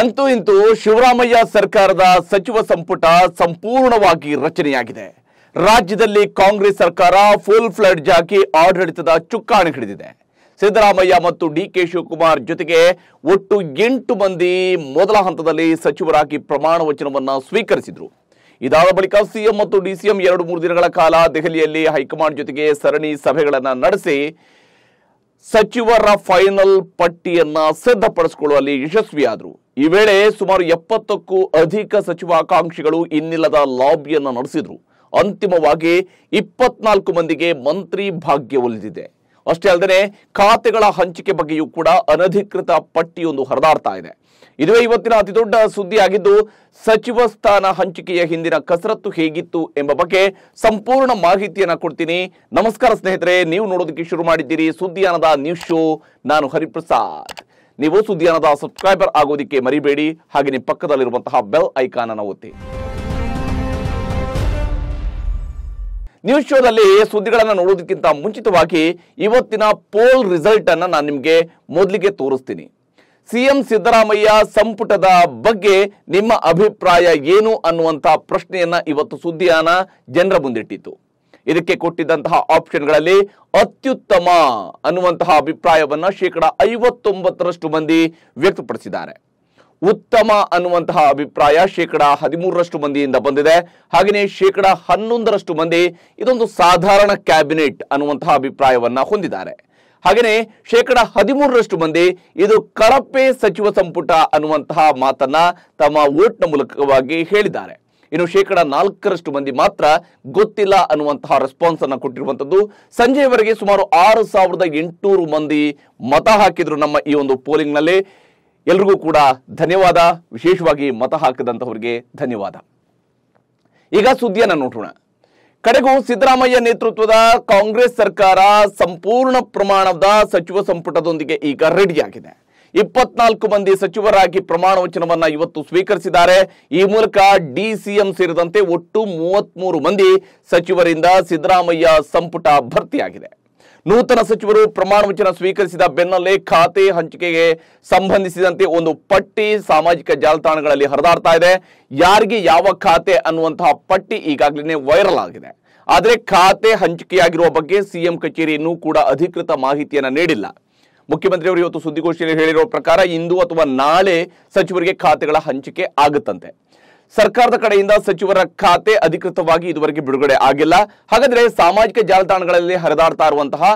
ಅಂತೂ ಇಂತೂ ಶಿವರಾಮಯ್ಯ ಸರ್ಕಾರದ ಸಚಿವ ಸಂಪುಟ ಸಂಪೂರ್ಣವಾಗಿ ರಚನೆಯಾಗಿದೆ ರಾಜ್ಯದಲ್ಲಿ ಕಾಂಗ್ರೆಸ್ ಸರ್ಕಾರ ಫುಲ್ ಫ್ಲಡ್ಜ್ ಹಾಕಿ ಆಡಳಿತದ ಚುಕ್ಕಾಣಿ ಹಿಡಿದಿದೆ ಸಿದ್ದರಾಮಯ್ಯ ಮತ್ತು ಡಿ ಕೆ ಶಿವಕುಮಾರ್ ಜೊತೆಗೆ ಒಟ್ಟು ಎಂಟು ಮಂದಿ ಮೊದಲ ಹಂತದಲ್ಲಿ ಸಚಿವರಾಗಿ ಪ್ರಮಾಣ ವಚನವನ್ನು ಸ್ವೀಕರಿಸಿದರು ಇದಾದ ಬಳಿಕ ಸಿಎಂ ಮತ್ತು ಡಿಸಿಎಂ ಎರಡು ಮೂರು ದಿನಗಳ ಕಾಲ ದೆಹಲಿಯಲ್ಲಿ ಹೈಕಮಾಂಡ್ ಜೊತೆಗೆ ಸರಣಿ ಸಭೆಗಳನ್ನು ನಡೆಸಿ ಸಚಿವರ ಫೈನಲ್ ಪಟ್ಟಿಯನ್ನು ಸಿದ್ಧಪಡಿಸಿಕೊಳ್ಳುವಲ್ಲಿ ಯಶಸ್ವಿಯಾದರು ಈ ವೇಳೆ ಸುಮಾರು ಎಪ್ಪತ್ತಕ್ಕೂ ಅಧಿಕ ಸಚಿವ ಆಕಾಂಕ್ಷಿಗಳು ಇನ್ನಿಲ್ಲದ ಲಾಬಿಯನ್ನು ನಡೆಸಿದ್ರು ಅಂತಿಮವಾಗಿ ಇಪ್ಪತ್ನಾಲ್ಕು ಮಂದಿಗೆ ಮಂತ್ರಿ ಭಾಗ್ಯ ಒಲಿದಿದೆ ಅಷ್ಟೇ ಅಲ್ಲದೆ ಖಾತೆಗಳ ಹಂಚಿಕೆ ಬಗ್ಗೆಯೂ ಕೂಡ ಅನಧಿಕೃತ ಪಟ್ಟಿಯೊಂದು ಹರಿದಾಡ್ತಾ ಇದೆ ಇದುವೇ ಇವತ್ತಿನ ಅತಿದೊಡ್ಡ ಸುದ್ದಿಯಾಗಿದ್ದು ಸಚಿವ ಸ್ಥಾನ ಹಂಚಿಕೆಯ ಹಿಂದಿನ ಕಸರತ್ತು ಹೇಗಿತ್ತು ಎಂಬ ಬಗ್ಗೆ ಸಂಪೂರ್ಣ ಮಾಹಿತಿಯನ್ನು ಕೊಡ್ತೀನಿ ನಮಸ್ಕಾರ ಸ್ನೇಹಿತರೆ ನೀವು ನೋಡೋದಕ್ಕೆ ಶುರು ಮಾಡಿದ್ದೀರಿ ಸುದ್ದಿಯಾನದ ನ್ಯೂಸ್ ಶೋ ನಾನು ಹರಿಪ್ರಸಾದ್ ನೀವು ಸುದ್ದಿಯಾನದ ಸಬ್ಸ್ಕ್ರೈಬರ್ ಆಗೋದಿಕ್ಕೆ ಮರಿಬೇಡಿ ಹಾಗೆ ನಿಮ್ಮ ಪಕ್ಕದಲ್ಲಿರುವಂತಹ ಬೆಲ್ ಐಕಾನ್ ಅನ್ನು ಓದಿ ನ್ಯೂಸ್ ಶೋದಲ್ಲಿ ಸುದ್ದಿಗಳನ್ನು ನೋಡೋದಕ್ಕಿಂತ ಮುಂಚಿತವಾಗಿ ಇವತ್ತಿನ ಪೋಲ್ ರಿಸಲ್ಟ್ ಅನ್ನು ನಾನು ನಿಮಗೆ ಮೊದಲಿಗೆ ತೋರಿಸ್ತೀನಿ ಸಿಎಂ ಸಿದ್ದರಾಮಯ್ಯ ಸಂಪುಟದ ಬಗ್ಗೆ ನಿಮ್ಮ ಅಭಿಪ್ರಾಯ ಏನು ಅನ್ನುವಂತಹ ಪ್ರಶ್ನೆಯನ್ನ ಇವತ್ತು ಸುದ್ದಿಯಾನ ಜನರ ಮುಂದಿಟ್ಟಿತ್ತು ಇದಕ್ಕೆ ಕೊಟ್ಟಿದ್ದಂತಹ ಆಪ್ಷನ್ಗಳಲ್ಲಿ ಅತ್ಯುತ್ತಮ ಅನ್ನುವಂತಹ ಅಭಿಪ್ರಾಯವನ್ನ ಶೇಕಡ ಐವತ್ತೊಂಬತ್ತರಷ್ಟು ಮಂದಿ ವ್ಯಕ್ತಪಡಿಸಿದ್ದಾರೆ ಉತ್ತಮ ಅನ್ನುವಂತಹ ಅಭಿಪ್ರಾಯ ಶೇಕಡ ಹದಿಮೂರರಷ್ಟು ಮಂದಿಯಿಂದ ಬಂದಿದೆ ಹಾಗೆಯೇ ಶೇಕಡ ಹನ್ನೊಂದರಷ್ಟು ಮಂದಿ ಇದೊಂದು ಸಾಧಾರಣ ಕ್ಯಾಬಿನೆಟ್ ಅನ್ನುವಂತಹ ಅಭಿಪ್ರಾಯವನ್ನ ಹೊಂದಿದ್ದಾರೆ ಹಾಗೆಯೇ ಶೇಕಡ ಹದಿಮೂರರಷ್ಟು ಮಂದಿ ಇದು ಕಳಪೆ ಸಚಿವ ಸಂಪುಟ ಅನ್ನುವಂತಹ ಮಾತನ್ನ ತಮ್ಮ ವೋಟ್ನ ಮೂಲಕವಾಗಿ ಹೇಳಿದ್ದಾರೆ ಇನ್ನು ಶೇಕಡ ನಾಲ್ಕರಷ್ಟು ಮಂದಿ ಮಾತ್ರ ಗೊತ್ತಿಲ್ಲ ಅನ್ನುವಂತಹ ರೆಸ್ಪಾನ್ಸ್ ಅನ್ನು ಕೊಟ್ಟಿರುವಂತದ್ದು ಸಂಜೆಯವರೆಗೆ ಸುಮಾರು ಆರು ಸಾವಿರದ ಎಂಟುನೂರು ಮಂದಿ ಮತ ಹಾಕಿದ್ರು ನಮ್ಮ ಈ ಒಂದು ಪೋಲಿಂಗ್ ನಲ್ಲಿ ಎಲ್ರಿಗೂ ಕೂಡ ಧನ್ಯವಾದ ವಿಶೇಷವಾಗಿ ಮತ ಹಾಕಿದಂತಹವರಿಗೆ ಧನ್ಯವಾದ ಈಗ ಸುದ್ದಿಯನ್ನ ನೋಡೋಣ ಕಡೆಗೂ ಸಿದ್ದರಾಮಯ್ಯ ನೇತೃತ್ವದ ಕಾಂಗ್ರೆಸ್ ಸರ್ಕಾರ ಸಂಪೂರ್ಣ ಪ್ರಮಾಣದ ಸಚಿವ ಸಂಪುಟದೊಂದಿಗೆ ಈಗ ರೆಡಿಯಾಗಿದೆ ಇಪ್ಪತ್ನಾಲ್ಕು ಮಂದಿ ಸಚಿವರಾಗಿ ಪ್ರಮಾಣ ವಚನವನ್ನ ಇವತ್ತು ಸ್ವೀಕರಿಸಿದ್ದಾರೆ ಈ ಮೂಲಕ ಡಿಸಿಎಂ ಸೇರಿದಂತೆ ಒಟ್ಟು ಮೂವತ್ಮೂರು ಮಂದಿ ಸಚಿವರಿಂದ ಸಿದ್ದರಾಮಯ್ಯ ಸಂಪುಟ ಭರ್ತಿಯಾಗಿದೆ ನೂತನ ಸಚಿವರು ಪ್ರಮಾಣ ವಚನ ಸ್ವೀಕರಿಸಿದ ಬೆನ್ನಲ್ಲೇ ಖಾತೆ ಹಂಚಿಕೆಗೆ ಸಂಬಂಧಿಸಿದಂತೆ ಒಂದು ಪಟ್ಟಿ ಸಾಮಾಜಿಕ ಜಾಲತಾಣಗಳಲ್ಲಿ ಹರಿದಾಡ್ತಾ ಇದೆ ಯಾರಿಗೆ ಯಾವ ಖಾತೆ ಅನ್ನುವಂತಹ ಪಟ್ಟಿ ಈಗಾಗಲೇ ವೈರಲ್ ಆಗಿದೆ ಆದರೆ ಖಾತೆ ಹಂಚಿಕೆಯಾಗಿರುವ ಬಗ್ಗೆ ಸಿಎಂ ಕಚೇರಿ ಇನ್ನೂ ಕೂಡ ಅಧಿಕೃತ ಮಾಹಿತಿಯನ್ನು ನೀಡಿಲ್ಲ ಮುಖ್ಯಮಂತ್ರಿಯವರು ಇವತ್ತು ಸುದ್ದಿಗೋಷ್ಠಿಯಲ್ಲಿ ಹೇಳಿರೋ ಪ್ರಕಾರ ಇಂದು ಅಥವಾ ನಾಳೆ ಸಚಿವರಿಗೆ ಖಾತೆಗಳ ಹಂಚಿಕೆ ಆಗುತ್ತಂತೆ ಸರ್ಕಾರದ ಕಡೆಯಿಂದ ಸಚಿವರ ಖಾತೆ ಅಧಿಕೃತವಾಗಿ ಇದುವರೆಗೆ ಬಿಡುಗಡೆ ಆಗಿಲ್ಲ ಹಾಗಾದ್ರೆ ಸಾಮಾಜಿಕ ಜಾಲತಾಣಗಳಲ್ಲಿ ಹರಿದಾಡ್ತಾ ಇರುವಂತಹ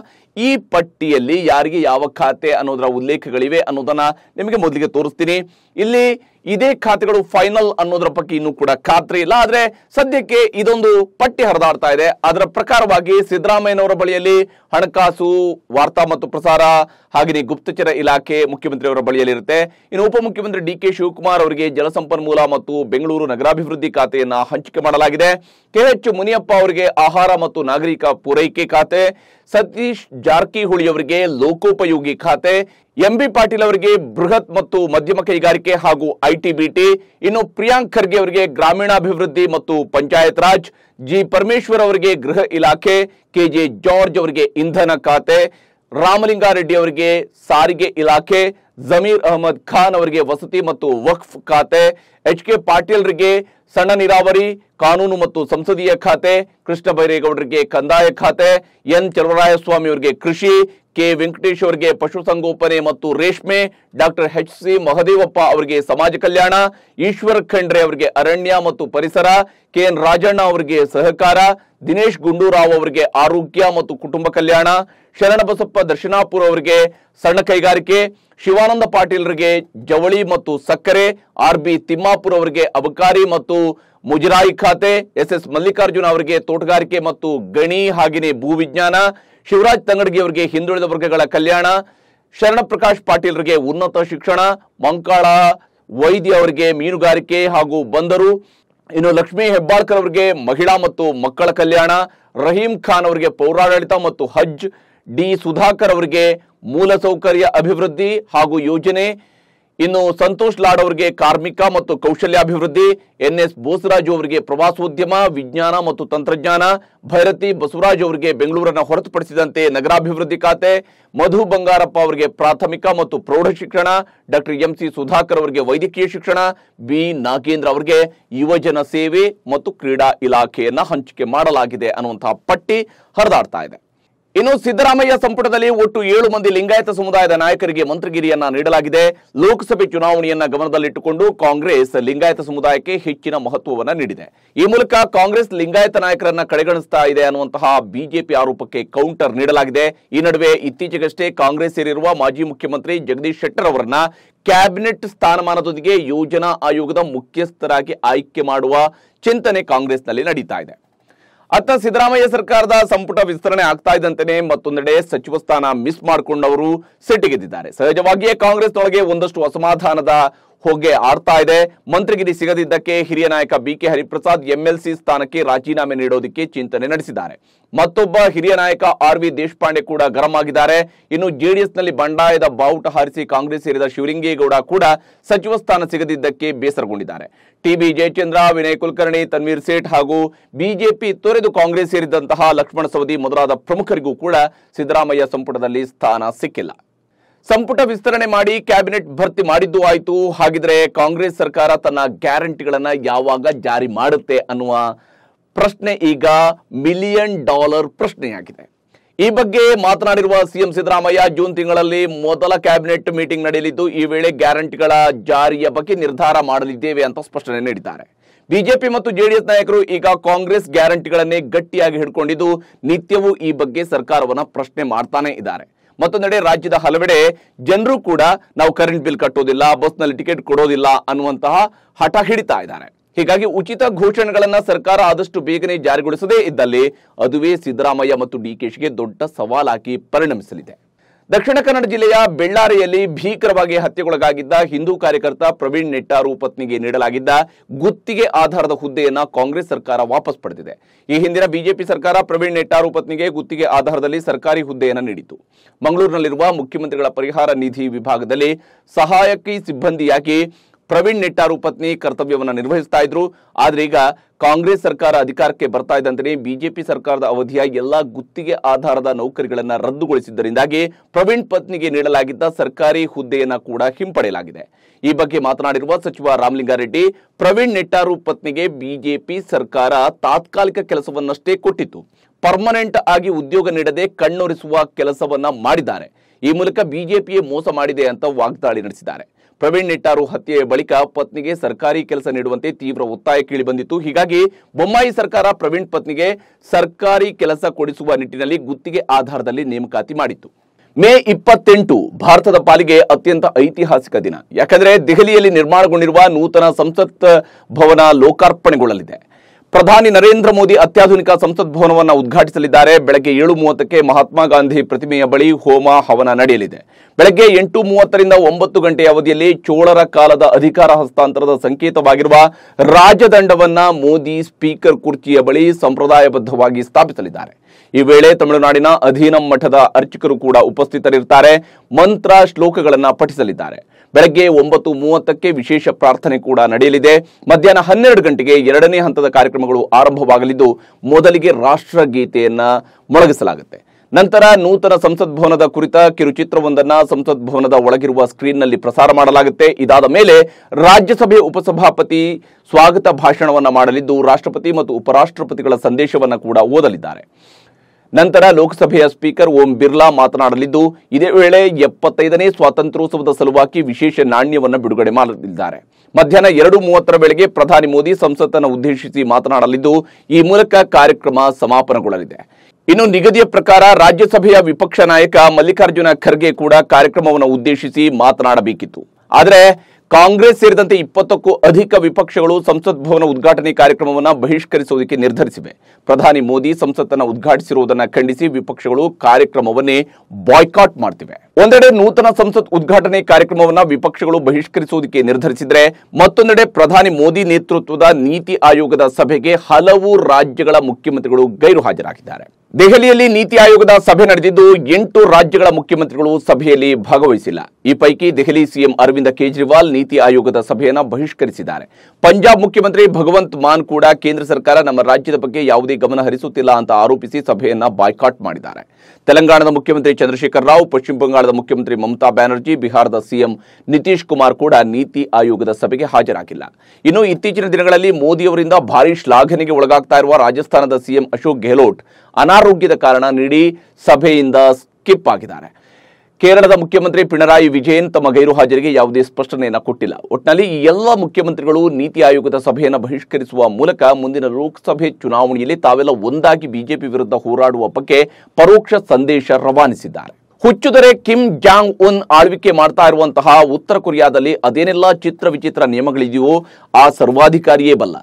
ಈ ಪಟ್ಟಿಯಲ್ಲಿ ಯಾರಿಗೆ ಯಾವ ಖಾತೆ ಅನ್ನೋದರ ಉಲ್ಲೇಖಗಳಿವೆ ಅನ್ನೋದನ್ನ ನಿಮಗೆ ಮೊದಲಿಗೆ ತೋರಿಸ್ತೀನಿ ಇಲ್ಲಿ ಇದೇ ಖಾತೆಗಳು ಫೈನಲ್ ಅನ್ನೋದರ ಬಗ್ಗೆ ಇನ್ನೂ ಕೂಡ ಖಾತ್ರಿ ಇಲ್ಲ ಆದ್ರೆ ಸದ್ಯಕ್ಕೆ ಇದೊಂದು ಪಟ್ಟಿ ಹರಿದಾಡ್ತಾ ಇದೆ ಅದರ ಪ್ರಕಾರವಾಗಿ ಸಿದ್ದರಾಮಯ್ಯನವರ ಬಳಿಯಲ್ಲಿ ಹಣಕಾಸು ವಾರ್ತಾ ಮತ್ತು ಪ್ರಸಾರ ಹಾಗೆಯೇ ಗುಪ್ತಚರ ಇಲಾಖೆ ಮುಖ್ಯಮಂತ್ರಿಯವರ ಬಳಿಯಲ್ಲಿರುತ್ತೆ ಇರುತ್ತೆ ಇನ್ನು ಉಪಮುಖ್ಯಮಂತ್ರಿ ಡಿ ಕೆ ಶಿವಕುಮಾರ್ ಅವರಿಗೆ ಜಲಸಂಪನ್ಮೂಲ ಮತ್ತು ಬೆಂಗಳೂರು ನಗರಾಭಿವೃದ್ಧಿ ಖಾತೆಯನ್ನ ಹಂಚಿಕೆ ಮಾಡಲಾಗಿದೆ ಎಚ್ ಮುನಿಯಪ್ಪ ಅವರಿಗೆ ಆಹಾರ ಮತ್ತು ನಾಗರಿಕ ಪೂರೈಕೆ ಖಾತೆ ಸತೀಶ್ ಜಾರಕಿಹೊಳಿ ಅವರಿಗೆ ಲೋಕೋಪಯೋಗಿ ಖಾತೆ ಎಂಬಿ ಪಾಟೀಲ್ ಅವರಿಗೆ ಬೃಹತ್ ಮತ್ತು ಮಧ್ಯಮ ಕೈಗಾರಿಕೆ ಹಾಗೂ ಐಟಿ ಬಿಟಿ ಇನ್ನು ಪ್ರಿಯಾಂಕ್ ಖರ್ಗೆ ಅವರಿಗೆ ಗ್ರಾಮೀಣಾಭಿವೃದ್ಧಿ ಮತ್ತು ಪಂಚಾಯತ್ ರಾಜ್ ಜಿ ಪರಮೇಶ್ವರ್ ಅವರಿಗೆ ಗೃಹ ಇಲಾಖೆ ಕೆಜೆ ಜಾರ್ಜ್ ಅವರಿಗೆ ಇಂಧನ ಖಾತೆ ರಾಮಲಿಂಗಾರೆಡ್ಡಿ ಅವರಿಗೆ ಸಾರಿಗೆ ಇಲಾಖೆ ಜಮೀರ್ ಅಹಮದ್ ಖಾನ್ ಅವರಿಗೆ ವಸತಿ ಮತ್ತು ವಕ್ಫ್ ಖಾತೆ ಎಚ್ ಕೆ ಪಾಟೀಲ್ರಿಗೆ ಸಣ್ಣ ನೀರಾವರಿ ಕಾನೂನು ಮತ್ತು ಸಂಸದೀಯ ಖಾತೆ ಕೃಷ್ಣ ಬೈರೇಗೌಡರಿಗೆ ಕಂದಾಯ ಖಾತೆ ಎನ್ ಚಲುವರಾಯಸ್ವಾಮಿ ಅವರಿಗೆ ಕೃಷಿ ಕೆ ವೆಂಕಟೇಶ್ ಅವರಿಗೆ ಪಶುಸಂಗೋಪನೆ ಮತ್ತು ರೇಷ್ಮೆ ಡಾಕ್ಟರ್ ಎಚ್ ಸಿ ಮಹದೇವಪ್ಪ ಅವರಿಗೆ ಸಮಾಜ ಕಲ್ಯಾಣ ಈಶ್ವರ್ ಖಂಡ್ರೆ ಅವರಿಗೆ ಅರಣ್ಯ ಮತ್ತು ಪರಿಸರ ಕೆ ಎನ್ ರಾಜಣ್ಣ ಅವರಿಗೆ ಸಹಕಾರ ದಿನೇಶ್ ಗುಂಡೂರಾವ್ ಅವರಿಗೆ ಆರೋಗ್ಯ ಮತ್ತು ಕುಟುಂಬ ಕಲ್ಯಾಣ ಶರಣಬಸಪ್ಪ ದರ್ಶನಾಪುರ್ ಅವರಿಗೆ ಸಣ್ಣ ಕೈಗಾರಿಕೆ ಶಿವಾನಂದ ಪಾಟೀಲ್ರಿಗೆ ಜವಳಿ ಮತ್ತು ಸಕ್ಕರೆ ಆರ್ ಬಿ ತಿಮ್ಮಾಪುರ್ ಅವರಿಗೆ ಅಬಕಾರಿ ಮತ್ತು ಮುಜರಾಯಿ ಖಾತೆ ಎಸ್ ಎಸ್ ಮಲ್ಲಿಕಾರ್ಜುನ ಅವರಿಗೆ ತೋಟಗಾರಿಕೆ ಮತ್ತು ಗಣಿ ಹಾಗೆಯೇ ಭೂವಿಜ್ಞಾನ ಶಿವರಾಜ್ ತಂಗಡಗಿ ಅವರಿಗೆ ಹಿಂದುಳಿದ ವರ್ಗಗಳ ಕಲ್ಯಾಣ ಶರಣಪ್ರಕಾಶ್ ಪಾಟೀಲ್ರಿಗೆ ಉನ್ನತ ಶಿಕ್ಷಣ ಮಂಕಾಳ ವೈದ್ಯ ಅವರಿಗೆ ಮೀನುಗಾರಿಕೆ ಹಾಗೂ ಬಂದರು ಇನ್ನು ಲಕ್ಷ್ಮೀ ಹೆಬ್ಬಾಳ್ಕರ್ ಅವರಿಗೆ ಮಹಿಳಾ ಮತ್ತು ಮಕ್ಕಳ ಕಲ್ಯಾಣ ರಹೀಂ ಖಾನ್ ಅವರಿಗೆ ಪೌರಾಡಳಿತ ಮತ್ತು ಹಜ್ ಡಿ ಸುಧಾಕರ್ ಅವರಿಗೆ ಮೂಲಸೌಕರ್ಯ ಅಭಿವೃದ್ಧಿ ಹಾಗೂ ಯೋಜನೆ ಇನ್ನು ಸಂತೋಷ್ ಲಾಡ್ ಅವರಿಗೆ ಕಾರ್ಮಿಕ ಮತ್ತು ಕೌಶಲ್ಯಾಭಿವೃದ್ಧಿ ಎಸ್ ಬೋಸರಾಜು ಅವರಿಗೆ ಪ್ರವಾಸೋದ್ಯಮ ವಿಜ್ಞಾನ ಮತ್ತು ತಂತ್ರಜ್ಞಾನ ಭೈರತಿ ಬಸವರಾಜ್ ಅವರಿಗೆ ಬೆಂಗಳೂರನ್ನು ಹೊರತುಪಡಿಸಿದಂತೆ ನಗರಾಭಿವೃದ್ಧಿ ಖಾತೆ ಮಧು ಬಂಗಾರಪ್ಪ ಅವರಿಗೆ ಪ್ರಾಥಮಿಕ ಮತ್ತು ಪ್ರೌಢ ಶಿಕ್ಷಣ ಡಾಕ್ಟರ್ ಸಿ ಸುಧಾಕರ್ ಅವರಿಗೆ ವೈದ್ಯಕೀಯ ಶಿಕ್ಷಣ ಬಿ ನಾಗೇಂದ್ರ ಅವರಿಗೆ ಯುವಜನ ಸೇವೆ ಮತ್ತು ಕ್ರೀಡಾ ಇಲಾಖೆಯನ್ನು ಹಂಚಿಕೆ ಮಾಡಲಾಗಿದೆ ಅನ್ನುವಂತಹ ಪಟ್ಟಿ ಹರಿದಾಡ್ತಾ ಇದೆ ಇನ್ನು ಸಿದ್ದರಾಮಯ್ಯ ಸಂಪುಟದಲ್ಲಿ ಒಟ್ಟು ಏಳು ಮಂದಿ ಲಿಂಗಾಯತ ಸಮುದಾಯದ ನಾಯಕರಿಗೆ ಮಂತ್ರಿಗಿರಿಯನ್ನ ನೀಡಲಾಗಿದೆ ಲೋಕಸಭೆ ಚುನಾವಣೆಯನ್ನ ಗಮನದಲ್ಲಿಟ್ಟುಕೊಂಡು ಕಾಂಗ್ರೆಸ್ ಲಿಂಗಾಯತ ಸಮುದಾಯಕ್ಕೆ ಹೆಚ್ಚಿನ ಮಹತ್ವವನ್ನ ನೀಡಿದೆ ಈ ಮೂಲಕ ಕಾಂಗ್ರೆಸ್ ಲಿಂಗಾಯತ ನಾಯಕರನ್ನ ಕಡೆಗಣಿಸ್ತಾ ಇದೆ ಅನ್ನುವಂತಹ ಬಿಜೆಪಿ ಆರೋಪಕ್ಕೆ ಕೌಂಟರ್ ನೀಡಲಾಗಿದೆ ಈ ನಡುವೆ ಇತ್ತೀಚೆಗಷ್ಟೇ ಕಾಂಗ್ರೆಸ್ ಸೇರಿರುವ ಮಾಜಿ ಮುಖ್ಯಮಂತ್ರಿ ಜಗದೀಶ್ ಶೆಟ್ಟರ್ ಅವರನ್ನ ಕ್ಯಾಬಿನೆಟ್ ಸ್ಥಾನಮಾನದೊಂದಿಗೆ ಯೋಜನಾ ಆಯೋಗದ ಮುಖ್ಯಸ್ಥರಾಗಿ ಆಯ್ಕೆ ಮಾಡುವ ಚಿಂತನೆ ಕಾಂಗ್ರೆಸ್ನಲ್ಲಿ ನಡೀತಾ ಇದೆ ಅತ್ತ ಸಿದ್ದರಾಮಯ್ಯ ಸರ್ಕಾರದ ಸಂಪುಟ ವಿಸ್ತರಣೆ ಆಗ್ತಾ ಇದ್ದಂತೆಯೇ ಮತ್ತೊಂದೆಡೆ ಸಚಿವ ಸ್ಥಾನ ಮಿಸ್ ಮಾಡಿಕೊಂಡವರು ಸಿಟ್ಟಿಗೆದ್ದಿದ್ದಾರೆ ಸಹಜವಾಗಿಯೇ ಕಾಂಗ್ರೆಸ್ನೊಳಗೆ ಒಂದಷ್ಟು ಅಸಮಾಧಾನದ ಹೊಗೆ ಆಡ್ತಾ ಇದೆ ಮಂತ್ರಿಗಿರಿ ಸಿಗದಿದ್ದಕ್ಕೆ ಹಿರಿಯ ನಾಯಕ ಬಿಕೆ ಹರಿಪ್ರಸಾದ್ ಎಂಎಲ್ಸಿ ಸ್ಥಾನಕ್ಕೆ ರಾಜೀನಾಮೆ ನೀಡೋದಕ್ಕೆ ಚಿಂತನೆ ನಡೆಸಿದ್ದಾರೆ ಮತ್ತೊಬ್ಬ ಹಿರಿಯ ನಾಯಕ ಆರ್ ವಿ ದೇಶಪಾಂಡೆ ಕೂಡ ಗರಂ ಆಗಿದ್ದಾರೆ ಇನ್ನು ಜೆಡಿಎಸ್ನಲ್ಲಿ ಬಂಡಾಯದ ಬಾವುಟ ಹಾರಿಸಿ ಕಾಂಗ್ರೆಸ್ ಸೇರಿದ ಶಿವಲಿಂಗೇಗೌಡ ಕೂಡ ಸಚಿವ ಸ್ಥಾನ ಸಿಗದಿದ್ದಕ್ಕೆ ಬೇಸರಗೊಂಡಿದ್ದಾರೆ ಟಿಬಿ ಜಯಚಂದ್ರ ವಿನಯ್ ಕುಲಕರ್ಣಿ ತನ್ವೀರ್ ಸೇಠ್ ಹಾಗೂ ಬಿಜೆಪಿ ತೊರೆದು ಕಾಂಗ್ರೆಸ್ ಸೇರಿದಂತಹ ಲಕ್ಷ್ಮಣ ಸವದಿ ಮೊದಲಾದ ಪ್ರಮುಖರಿಗೂ ಕೂಡ ಸಿದ್ದರಾಮಯ್ಯ ಸಂಪುಟದಲ್ಲಿ ಸ್ಥಾನ ಸಿಕ್ಕಿಲ್ಲ ಸಂಪುಟ ವಿಸ್ತರಣೆ ಮಾಡಿ ಕ್ಯಾಬಿನೆಟ್ ಭರ್ತಿ ಮಾಡಿದ್ದು ಆಯಿತು ಹಾಗಿದ್ರೆ ಕಾಂಗ್ರೆಸ್ ಸರ್ಕಾರ ತನ್ನ ಗ್ಯಾರಂಟಿಗಳನ್ನು ಯಾವಾಗ ಜಾರಿ ಮಾಡುತ್ತೆ ಅನ್ನುವ ಪ್ರಶ್ನೆ ಈಗ ಮಿಲಿಯನ್ ಡಾಲರ್ ಪ್ರಶ್ನೆಯಾಗಿದೆ ಈ ಬಗ್ಗೆ ಮಾತನಾಡಿರುವ ಸಿಎಂ ಸಿದ್ದರಾಮಯ್ಯ ಜೂನ್ ತಿಂಗಳಲ್ಲಿ ಮೊದಲ ಕ್ಯಾಬಿನೆಟ್ ಮೀಟಿಂಗ್ ನಡೆಯಲಿದ್ದು ಈ ವೇಳೆ ಗ್ಯಾರಂಟಿಗಳ ಜಾರಿಯ ಬಗ್ಗೆ ನಿರ್ಧಾರ ಮಾಡಲಿದ್ದೇವೆ ಅಂತ ಸ್ಪಷ್ಟನೆ ನೀಡಿದ್ದಾರೆ ಬಿಜೆಪಿ ಮತ್ತು ಜೆಡಿಎಸ್ ನಾಯಕರು ಈಗ ಕಾಂಗ್ರೆಸ್ ಗ್ಯಾರಂಟಿಗಳನ್ನೇ ಗಟ್ಟಿಯಾಗಿ ಹಿಡ್ಕೊಂಡಿದ್ದು ನಿತ್ಯವೂ ಈ ಬಗ್ಗೆ ಸರ್ಕಾರವನ್ನು ಪ್ರಶ್ನೆ ಮಾಡ್ತಾನೆ ಇದ್ದಾರೆ ಮತ್ತೊಂದೆಡೆ ರಾಜ್ಯದ ಹಲವೆಡೆ ಜನರು ಕೂಡ ನಾವು ಕರೆಂಟ್ ಬಿಲ್ ಕಟ್ಟೋದಿಲ್ಲ ಬಸ್ನಲ್ಲಿ ಟಿಕೆಟ್ ಕೊಡೋದಿಲ್ಲ ಅನ್ನುವಂತಹ ಹಠ ಹಿಡಿತಾ ಇದ್ದಾರೆ ಹೀಗಾಗಿ ಉಚಿತ ಘೋಷಣೆಗಳನ್ನ ಸರ್ಕಾರ ಆದಷ್ಟು ಬೇಗನೆ ಜಾರಿಗೊಳಿಸದೇ ಇದ್ದಲ್ಲಿ ಅದುವೇ ಸಿದ್ದರಾಮಯ್ಯ ಮತ್ತು ಡಿಕೆಶಿಗೆ ದೊಡ್ಡ ಸವಾಲಾಗಿ ಪರಿಣಮಿಸಲಿದೆ ದಕ್ಷಿಣ ಕನ್ನಡ ಜಿಲ್ಲೆಯ ಬೆಳ್ಳಾರಿಯಲ್ಲಿ ಭೀಕರವಾಗಿ ಹತ್ಯೆಗೊಳಗಾಗಿದ್ದ ಹಿಂದೂ ಕಾರ್ಯಕರ್ತ ಪ್ರವೀಣ್ ನೆಟ್ಟಾರು ಪತ್ನಿಗೆ ನೀಡಲಾಗಿದ್ದ ಗುತ್ತಿಗೆ ಆಧಾರದ ಹುದ್ದೆಯನ್ನ ಕಾಂಗ್ರೆಸ್ ಸರ್ಕಾರ ವಾಪಸ್ ಪಡೆದಿದೆ ಈ ಹಿಂದಿನ ಬಿಜೆಪಿ ಸರ್ಕಾರ ಪ್ರವೀಣ್ ನೆಟ್ಟಾರು ಪತ್ನಿಗೆ ಗುತ್ತಿಗೆ ಆಧಾರದಲ್ಲಿ ಸರ್ಕಾರಿ ಹುದ್ದೆಯನ್ನು ನೀಡಿತು ಮಂಗಳೂರಿನಲ್ಲಿರುವ ಮುಖ್ಯಮಂತ್ರಿಗಳ ಪರಿಹಾರ ನಿಧಿ ವಿಭಾಗದಲ್ಲಿ ಸಹಾಯಕಿ ಸಿಬ್ಬಂದಿಯಾಗಿ ಪ್ರವೀಣ್ ನೆಟ್ಟಾರು ಪತ್ನಿ ಕರ್ತವ್ಯವನ್ನು ನಿರ್ವಹಿಸ್ತಾ ಇದ್ರು ಆದ್ರೆ ಈಗ ಕಾಂಗ್ರೆಸ್ ಸರ್ಕಾರ ಅಧಿಕಾರಕ್ಕೆ ಬರ್ತಾ ಇದ್ದಂತೆ ಬಿಜೆಪಿ ಸರ್ಕಾರದ ಅವಧಿಯ ಎಲ್ಲಾ ಗುತ್ತಿಗೆ ಆಧಾರದ ನೌಕರಿಗಳನ್ನು ರದ್ದುಗೊಳಿಸಿದ್ದರಿಂದಾಗಿ ಪ್ರವೀಣ್ ಪತ್ನಿಗೆ ನೀಡಲಾಗಿದ್ದ ಸರ್ಕಾರಿ ಹುದ್ದೆಯನ್ನ ಕೂಡ ಹಿಂಪಡೆಯಲಾಗಿದೆ ಈ ಬಗ್ಗೆ ಮಾತನಾಡಿರುವ ಸಚಿವ ರಾಮಲಿಂಗಾರೆಡ್ಡಿ ಪ್ರವೀಣ್ ನೆಟ್ಟಾರು ಪತ್ನಿಗೆ ಬಿಜೆಪಿ ಸರ್ಕಾರ ತಾತ್ಕಾಲಿಕ ಕೆಲಸವನ್ನಷ್ಟೇ ಕೊಟ್ಟಿತ್ತು ಪರ್ಮನೆಂಟ್ ಆಗಿ ಉದ್ಯೋಗ ನೀಡದೆ ಕಣ್ಣೊರೆಸುವ ಕೆಲಸವನ್ನ ಮಾಡಿದ್ದಾರೆ ಈ ಮೂಲಕ ಬಿಜೆಪಿಯೇ ಮೋಸ ಮಾಡಿದೆ ಅಂತ ವಾಗ್ದಾಳಿ ನಡೆಸಿದ್ದಾರೆ ಪ್ರವೀಣ್ ನಿಟ್ಟಾರು ಹತ್ಯೆಯ ಬಳಿಕ ಪತ್ನಿಗೆ ಸರ್ಕಾರಿ ಕೆಲಸ ನೀಡುವಂತೆ ತೀವ್ರ ಒತ್ತಾಯ ಕೇಳಿಬಂದಿತ್ತು ಹೀಗಾಗಿ ಬೊಮ್ಮಾಯಿ ಸರ್ಕಾರ ಪ್ರವೀಣ್ ಪತ್ನಿಗೆ ಸರ್ಕಾರಿ ಕೆಲಸ ಕೊಡಿಸುವ ನಿಟ್ಟಿನಲ್ಲಿ ಗುತ್ತಿಗೆ ಆಧಾರದಲ್ಲಿ ನೇಮಕಾತಿ ಮಾಡಿತ್ತು ಮೇ ಇಪ್ಪತ್ತೆಂಟು ಭಾರತದ ಪಾಲಿಗೆ ಅತ್ಯಂತ ಐತಿಹಾಸಿಕ ದಿನ ಯಾಕಂದ್ರೆ ದೆಹಲಿಯಲ್ಲಿ ನಿರ್ಮಾಣಗೊಂಡಿರುವ ನೂತನ ಸಂಸತ್ ಭವನ ಲೋಕಾರ್ಪಣೆಗೊಳ್ಳಲಿದೆ ಪ್ರಧಾನಿ ನರೇಂದ್ರ ಮೋದಿ ಅತ್ಯಾಧುನಿಕ ಸಂಸತ್ ಭವನವನ್ನು ಉದ್ಘಾಟಿಸಲಿದ್ದಾರೆ ಬೆಳಗ್ಗೆ ಏಳು ಮೂವತ್ತಕ್ಕೆ ಮಹಾತ್ಮ ಗಾಂಧಿ ಪ್ರತಿಮೆಯ ಬಳಿ ಹೋಮ ಹವನ ನಡೆಯಲಿದೆ ಬೆಳಗ್ಗೆ ಎಂಟು ಮೂವತ್ತರಿಂದ ಒಂಬತ್ತು ಗಂಟೆಯ ಅವಧಿಯಲ್ಲಿ ಚೋಳರ ಕಾಲದ ಅಧಿಕಾರ ಹಸ್ತಾಂತರದ ಸಂಕೇತವಾಗಿರುವ ರಾಜದಂಡವನ್ನ ಮೋದಿ ಸ್ಪೀಕರ್ ಕುರ್ಚಿಯ ಬಳಿ ಸಂಪ್ರದಾಯಬದ್ಧವಾಗಿ ಸ್ಥಾಪಿಸಲಿದ್ದಾರೆ ಈ ವೇಳೆ ತಮಿಳುನಾಡಿನ ಅಧೀನಂ ಮಠದ ಅರ್ಚಕರು ಕೂಡ ಉಪಸ್ಥಿತರಿರ್ತಾರೆ ಮಂತ್ರ ಶ್ಲೋಕಗಳನ್ನು ಪಠಿಸಲಿದ್ದಾರೆ ಬೆಳಗ್ಗೆ ಒಂಬತ್ತು ಮೂವತ್ತಕ್ಕೆ ವಿಶೇಷ ಪ್ರಾರ್ಥನೆ ಕೂಡ ನಡೆಯಲಿದೆ ಮಧ್ಯಾಹ್ನ ಹನ್ನೆರಡು ಗಂಟೆಗೆ ಎರಡನೇ ಹಂತದ ಕಾರ್ಯಕ್ರಮಗಳು ಆರಂಭವಾಗಲಿದ್ದು ಮೊದಲಿಗೆ ರಾಷ್ಟ್ರಗೀತೆಯನ್ನ ಮೊಳಗಿಸಲಾಗುತ್ತೆ ನಂತರ ನೂತನ ಸಂಸತ್ ಭವನದ ಕುರಿತ ಕಿರುಚಿತ್ರವೊಂದನ್ನು ಸಂಸತ್ ಭವನದ ಒಳಗಿರುವ ಸ್ಕ್ರೀನ್ನಲ್ಲಿ ಪ್ರಸಾರ ಮಾಡಲಾಗುತ್ತೆ ಇದಾದ ಮೇಲೆ ರಾಜ್ಯಸಭೆ ಉಪಸಭಾಪತಿ ಸ್ವಾಗತ ಭಾಷಣವನ್ನು ಮಾಡಲಿದ್ದು ರಾಷ್ಟ್ರಪತಿ ಮತ್ತು ಉಪರಾಷ್ಟ್ರಪತಿಗಳ ಸಂದೇಶವನ್ನು ಕೂಡ ಓದಲಿದ್ದಾರೆ ನಂತರ ಲೋಕಸಭೆಯ ಸ್ಪೀಕರ್ ಓಂ ಬಿರ್ಲಾ ಮಾತನಾಡಲಿದ್ದು ಇದೇ ವೇಳೆ ಎಪ್ಪತ್ತೈದನೇ ಸ್ವಾತಂತ್ರ್ಯೋತ್ಸವದ ಸಲುವಾಗಿ ವಿಶೇಷ ನಾಣ್ಯವನ್ನು ಬಿಡುಗಡೆ ಮಾಡಲಿದ್ದಾರೆ ಮಧ್ಯಾಹ್ನ ಎರಡು ಮೂವತ್ತರ ವೇಳೆಗೆ ಪ್ರಧಾನಿ ಮೋದಿ ಸಂಸತ್ತನ್ನು ಉದ್ದೇಶಿಸಿ ಮಾತನಾಡಲಿದ್ದು ಈ ಮೂಲಕ ಕಾರ್ಯಕ್ರಮ ಸಮಾಪನಗೊಳ್ಳಲಿದೆ ಇನ್ನು ನಿಗದಿಯ ಪ್ರಕಾರ ರಾಜ್ಯಸಭೆಯ ವಿಪಕ್ಷ ನಾಯಕ ಮಲ್ಲಿಕಾರ್ಜುನ ಖರ್ಗೆ ಕೂಡ ಕಾರ್ಯಕ್ರಮವನ್ನು ಉದ್ದೇಶಿಸಿ ಮಾತನಾಡಬೇಕಿತ್ತು ಆದರೆ ಕಾಂಗ್ರೆಸ್ ಸೇರಿದಂತೆ ಇಪ್ಪತ್ತಕ್ಕೂ ಅಧಿಕ ವಿಪಕ್ಷಗಳು ಸಂಸತ್ ಭವನ ಉದ್ಘಾಟನೆ ಕಾರ್ಯಕ್ರಮವನ್ನು ಬಹಿಷ್ಕರಿಸುವುದಕ್ಕೆ ನಿರ್ಧರಿಸಿವೆ ಪ್ರಧಾನಿ ಮೋದಿ ಸಂಸತ್ತನ್ನು ಉದ್ಘಾಟಿಸಿರುವುದನ್ನು ಖಂಡಿಸಿ ವಿಪಕ್ಷಗಳು ಕಾರ್ಯಕ್ರಮವನ್ನೇ ಬಾಯ್ಕಾಟ್ ಮಾಡ್ತಿವೆ ಒಂದೆಡೆ ನೂತನ ಸಂಸತ್ ಉದ್ಘಾಟನೆ ಕಾರ್ಯಕ್ರಮವನ್ನು ವಿಪಕ್ಷಗಳು ಬಹಿಷ್ಕರಿಸುವುದಕ್ಕೆ ನಿರ್ಧರಿಸಿದರೆ ಮತ್ತೊಂದೆಡೆ ಪ್ರಧಾನಿ ಮೋದಿ ನೇತೃತ್ವದ ನೀತಿ ಆಯೋಗದ ಸಭೆಗೆ ಹಲವು ರಾಜ್ಯಗಳ ಮುಖ್ಯಮಂತ್ರಿಗಳು ಗೈರು ಹಾಜರಾಗಿದ್ದಾರೆ ದೆಹಲಿಯಲ್ಲಿ ನೀತಿ ಆಯೋಗದ ಸಭೆ ನಡೆದಿದ್ದು ಎಂಟು ರಾಜ್ಯಗಳ ಮುಖ್ಯಮಂತ್ರಿಗಳು ಸಭೆಯಲ್ಲಿ ಭಾಗವಹಿಸಿಲ್ಲ ಈ ಪೈಕಿ ದೆಹಲಿ ಸಿಎಂ ಅರವಿಂದ ಕೇಜ್ರಿವಾಲ್ ನೀತಿ ಆಯೋಗದ ಸಭೆಯನ್ನು ಬಹಿಷ್ಕರಿಸಿದ್ದಾರೆ ಪಂಜಾಬ್ ಮುಖ್ಯಮಂತ್ರಿ ಭಗವಂತ್ ಮಾನ್ ಕೂಡ ಕೇಂದ್ರ ಸರ್ಕಾರ ನಮ್ಮ ರಾಜ್ಯದ ಬಗ್ಗೆ ಯಾವುದೇ ಗಮನ ಹರಿಸುತ್ತಿಲ್ಲ ಅಂತ ಆರೋಪಿಸಿ ಸಭೆಯನ್ನ ಬಾಯ್ಕಾಟ್ ಮಾಡಿದ್ದಾರೆ ತೆಲಂಗಾಣದ ಮುಖ್ಯಮಂತ್ರಿ ಚಂದ್ರಶೇಖರ್ ರಾವ್ ಪಶ್ಚಿಮ ಬಂಗಾಳದ ಮುಖ್ಯಮಂತ್ರಿ ಮಮತಾ ಬ್ಯಾನರ್ಜಿ ಬಿಹಾರದ ಸಿಎಂ ನಿತೀಶ್ ಕುಮಾರ್ ಕೂಡ ನೀತಿ ಆಯೋಗದ ಸಭೆಗೆ ಹಾಜರಾಗಿಲ್ಲ ಇನ್ನು ಇತ್ತೀಚಿನ ದಿನಗಳಲ್ಲಿ ಮೋದಿಯವರಿಂದ ಭಾರೀ ಶ್ಲಾಘನೆಗೆ ಒಳಗಾಗ್ತಾ ಇರುವ ರಾಜಸ್ಥಾನದ ಸಿಎಂ ಅಶೋಕ್ ಗೆಹ್ಲೋಟ್ ಅನಾರೋಗ್ಯದ ಕಾರಣ ನೀಡಿ ಸಭೆಯಿಂದ ಸ್ಕಿಪ್ ಆಗಿದ್ದಾರೆ ಕೇರಳದ ಮುಖ್ಯಮಂತ್ರಿ ಪಿಣರಾಯಿ ವಿಜಯನ್ ತಮ್ಮ ಗೈರು ಹಾಜರಿಗೆ ಯಾವುದೇ ಸ್ಪಷ್ಟನೆಯನ್ನು ಕೊಟ್ಟಿಲ್ಲ ಒಟ್ನಲ್ಲಿ ಈ ಎಲ್ಲ ಮುಖ್ಯಮಂತ್ರಿಗಳು ನೀತಿ ಆಯೋಗದ ಸಭೆಯನ್ನು ಬಹಿಷ್ಕರಿಸುವ ಮೂಲಕ ಮುಂದಿನ ಲೋಕಸಭೆ ಚುನಾವಣೆಯಲ್ಲಿ ತಾವೆಲ್ಲ ಒಂದಾಗಿ ಬಿಜೆಪಿ ವಿರುದ್ಧ ಹೋರಾಡುವ ಬಗ್ಗೆ ಪರೋಕ್ಷ ಸಂದೇಶ ರವಾನಿಸಿದ್ದಾರೆ ಹುಚ್ಚುದರೆ ಕಿಮ್ ಜಾಂಗ್ ಉನ್ ಆಳ್ವಿಕೆ ಮಾಡ್ತಾ ಇರುವಂತಹ ಉತ್ತರ ಕೊರಿಯಾದಲ್ಲಿ ಅದೇನೆಲ್ಲ ಚಿತ್ರ ವಿಚಿತ್ರ ನಿಯಮಗಳಿದೆಯೋ ಆ ಸರ್ವಾಧಿಕಾರಿಯೇ ಬಲ್ಲ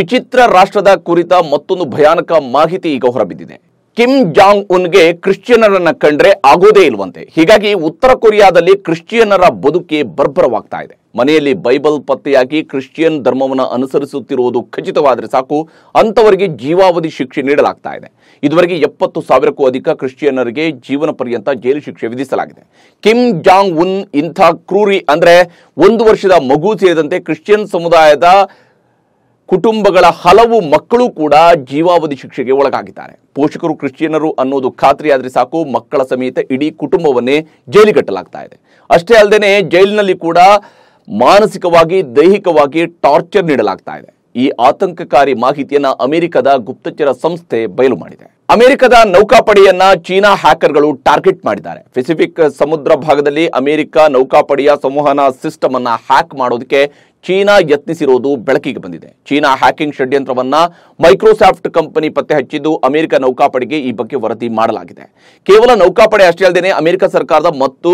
ವಿಚಿತ್ರ ರಾಷ್ಟ್ರದ ಕುರಿತ ಮತ್ತೊಂದು ಭಯಾನಕ ಮಾಹಿತಿ ಈಗ ಹೊರಬಿದ್ದಿದೆ ಕಿಮ್ ಜಾಂಗ್ ಉನ್ಗೆ ಕ್ರಿಶ್ಚಿಯನರನ್ನ ಕಂಡ್ರೆ ಆಗೋದೇ ಇಲ್ವಂತೆ ಹೀಗಾಗಿ ಉತ್ತರ ಕೊರಿಯಾದಲ್ಲಿ ಕ್ರಿಶ್ಚಿಯನ್ನರ ಬದುಕಿ ಬರ್ಬರವಾಗ್ತಾ ಇದೆ ಮನೆಯಲ್ಲಿ ಬೈಬಲ್ ಪತ್ತೆಯಾಗಿ ಕ್ರಿಶ್ಚಿಯನ್ ಧರ್ಮವನ್ನು ಅನುಸರಿಸುತ್ತಿರುವುದು ಖಚಿತವಾದರೆ ಸಾಕು ಅಂಥವರಿಗೆ ಜೀವಾವಧಿ ಶಿಕ್ಷೆ ನೀಡಲಾಗ್ತಾ ಇದೆ ಇದುವರೆಗೆ ಎಪ್ಪತ್ತು ಸಾವಿರಕ್ಕೂ ಅಧಿಕ ಕ್ರಿಶ್ಚಿಯನ್ನರಿಗೆ ಜೀವನ ಪರ್ಯಂತ ಜೈಲು ಶಿಕ್ಷೆ ವಿಧಿಸಲಾಗಿದೆ ಕಿಮ್ ಜಾಂಗ್ ಉನ್ ಇಂಥ ಕ್ರೂರಿ ಅಂದ್ರೆ ಒಂದು ವರ್ಷದ ಮಗು ಸೇರಿದಂತೆ ಕ್ರಿಶ್ಚಿಯನ್ ಸಮುದಾಯದ ಕುಟುಂಬಗಳ ಹಲವು ಮಕ್ಕಳು ಕೂಡ ಜೀವಾವಧಿ ಶಿಕ್ಷೆಗೆ ಒಳಗಾಗಿದ್ದಾರೆ ಪೋಷಕರು ಕ್ರಿಶ್ಚಿಯನರು ಅನ್ನೋದು ಖಾತ್ರಿಯಾದರೆ ಸಾಕು ಮಕ್ಕಳ ಸಮೇತ ಇಡೀ ಕುಟುಂಬವನ್ನೇ ಜೈಲುಗಟ್ಟಲಾಗ್ತಾ ಇದೆ ಅಷ್ಟೇ ಅಲ್ಲದೆ ಜೈಲಿನಲ್ಲಿ ಕೂಡ ಮಾನಸಿಕವಾಗಿ ದೈಹಿಕವಾಗಿ ಟಾರ್ಚರ್ ನೀಡಲಾಗ್ತಾ ಇದೆ ಈ ಆತಂಕಕಾರಿ ಮಾಹಿತಿಯನ್ನು ಅಮೆರಿಕದ ಗುಪ್ತಚರ ಸಂಸ್ಥೆ ಬಯಲು ಮಾಡಿದೆ ಅಮೆರಿಕದ ನೌಕಾಪಡೆಯನ್ನ ಚೀನಾ ಹ್ಯಾಕರ್ಗಳು ಟಾರ್ಗೆಟ್ ಮಾಡಿದ್ದಾರೆ ಪೆಸಿಫಿಕ್ ಸಮುದ್ರ ಭಾಗದಲ್ಲಿ ಅಮೆರಿಕ ನೌಕಾಪಡೆಯ ಸಂವಹನ ಸಿಸ್ಟಮ್ ಅನ್ನ ಹ್ಯಾಕ್ ಮಾಡೋದಕ್ಕೆ ಚೀನಾ ಯತ್ನಿಸಿರುವುದು ಬೆಳಕಿಗೆ ಬಂದಿದೆ ಚೀನಾ ಹ್ಯಾಕಿಂಗ್ ಷಡ್ಯಂತ್ರವನ್ನ ಮೈಕ್ರೋಸಾಫ್ಟ್ ಕಂಪನಿ ಪತ್ತೆ ಹಚ್ಚಿದ್ದು ಅಮೆರಿಕ ನೌಕಾಪಡೆಗೆ ಈ ಬಗ್ಗೆ ವರದಿ ಮಾಡಲಾಗಿದೆ ಕೇವಲ ನೌಕಾಪಡೆ ಅಷ್ಟೇ ಅಲ್ಲದೆ ಅಮೆರಿಕ ಸರ್ಕಾರದ ಮತ್ತು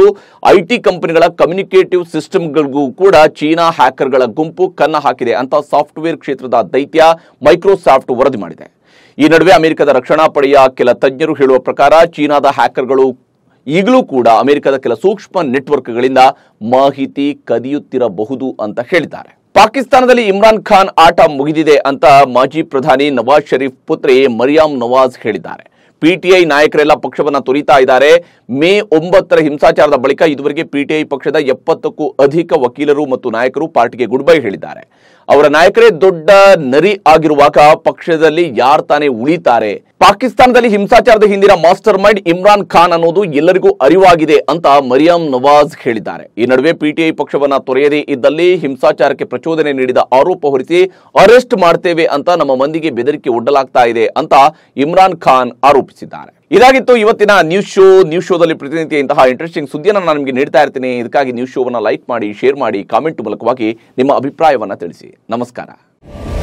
ಐಟಿ ಕಂಪನಿಗಳ ಕಮ್ಯುನಿಕೇಟಿವ್ ಸಿಸ್ಟಮ್ಗಳಿಗೂ ಕೂಡ ಚೀನಾ ಹ್ಯಾಕರ್ಗಳ ಗುಂಪು ಕನ್ನ ಹಾಕಿದೆ ಅಂತ ಸಾಫ್ಟ್ವೇರ್ ಕ್ಷೇತ್ರದ ದೈತ್ಯ ಮೈಕ್ರೋಸಾಫ್ಟ್ ವರದಿ ಮಾಡಿದೆ ಈ ನಡುವೆ ಅಮೆರಿಕದ ರಕ್ಷಣಾ ಪಡೆಯ ಕೆಲ ತಜ್ಞರು ಹೇಳುವ ಪ್ರಕಾರ ಚೀನಾದ ಹ್ಯಾಕರ್ಗಳು ಈಗಲೂ ಕೂಡ ಅಮೆರಿಕದ ಕೆಲ ಸೂಕ್ಷ್ಮ ನೆಟ್ವರ್ಕ್ಗಳಿಂದ ಮಾಹಿತಿ ಕದಿಯುತ್ತಿರಬಹುದು ಅಂತ ಹೇಳಿದ್ದಾರೆ ಪಾಕಿಸ್ತಾನದಲ್ಲಿ ಇಮ್ರಾನ್ ಖಾನ್ ಆಟ ಮುಗಿದಿದೆ ಅಂತ ಮಾಜಿ ಪ್ರಧಾನಿ ನವಾಜ್ ಷರೀಫ್ ಪುತ್ರಿ ಮರಿಯಾಮ್ ನವಾಜ್ ಹೇಳಿದ್ದಾರೆ ಪಿಟಿಐ ನಾಯಕರೆಲ್ಲ ಪಕ್ಷವನ್ನು ತೊರಿತಾ ಇದ್ದಾರೆ ಮೇ ಒಂಬತ್ತರ ಹಿಂಸಾಚಾರದ ಬಳಿಕ ಇದುವರೆಗೆ ಪಿಟಿಐ ಪಕ್ಷದ ಎಪ್ಪತ್ತಕ್ಕೂ ಅಧಿಕ ವಕೀಲರು ಮತ್ತು ನಾಯಕರು ಪಾರ್ಟಿಗೆ ಗುಡ್ ಬೈ ಹೇಳಿದ್ದಾರೆ ಅವರ ನಾಯಕರೇ ದೊಡ್ಡ ನರಿ ಆಗಿರುವಾಗ ಪಕ್ಷದಲ್ಲಿ ಯಾರ್ ತಾನೇ ಉಳಿತಾರೆ ಪಾಕಿಸ್ತಾನದಲ್ಲಿ ಹಿಂಸಾಚಾರದ ಹಿಂದಿನ ಮಾಸ್ಟರ್ ಮೈಂಡ್ ಇಮ್ರಾನ್ ಖಾನ್ ಅನ್ನೋದು ಎಲ್ಲರಿಗೂ ಅರಿವಾಗಿದೆ ಅಂತ ಮರಿಯಂ ನವಾಜ್ ಹೇಳಿದ್ದಾರೆ ಈ ನಡುವೆ ಪಿಟಿಐ ಪಕ್ಷವನ್ನ ತೊರೆಯದೇ ಇದ್ದಲ್ಲಿ ಹಿಂಸಾಚಾರಕ್ಕೆ ಪ್ರಚೋದನೆ ನೀಡಿದ ಆರೋಪ ಹೊರಿಸಿ ಅರೆಸ್ಟ್ ಮಾಡ್ತೇವೆ ಅಂತ ನಮ್ಮ ಮಂದಿಗೆ ಬೆದರಿಕೆ ಒಡ್ಡಲಾಗ್ತಾ ಇದೆ ಅಂತ ಇಮ್ರಾನ್ ಖಾನ್ ಆರೋಪಿಸಿದ್ದಾರೆ ಇದಾಗಿತ್ತು ಇವತ್ತಿನ ನ್ಯೂಸ್ ಶೋ ನ್ಯೂಸ್ ಶೋದಲ್ಲಿ ಪ್ರತಿನಿತ್ಯ ಇಂತಹ ಇಂಟ್ರೆಸ್ಟಿಂಗ್ ಸುದ್ದಿಯನ್ನು ನಾನು ನಿಮಗೆ ನೀಡ್ತಾ ಇರ್ತೀನಿ ಇದಕ್ಕಾಗಿ ನ್ಯೂಸ್ ಶೋವನ್ನು ಲೈಕ್ ಮಾಡಿ ಶೇರ್ ಮಾಡಿ ಕಾಮೆಂಟ್ ಮೂಲಕವಾಗಿ ನಿಮ್ಮ ಅಭಿಪ್ರಾಯವನ್ನು ತಿಳಿಸಿ ನಮಸ್ಕಾರ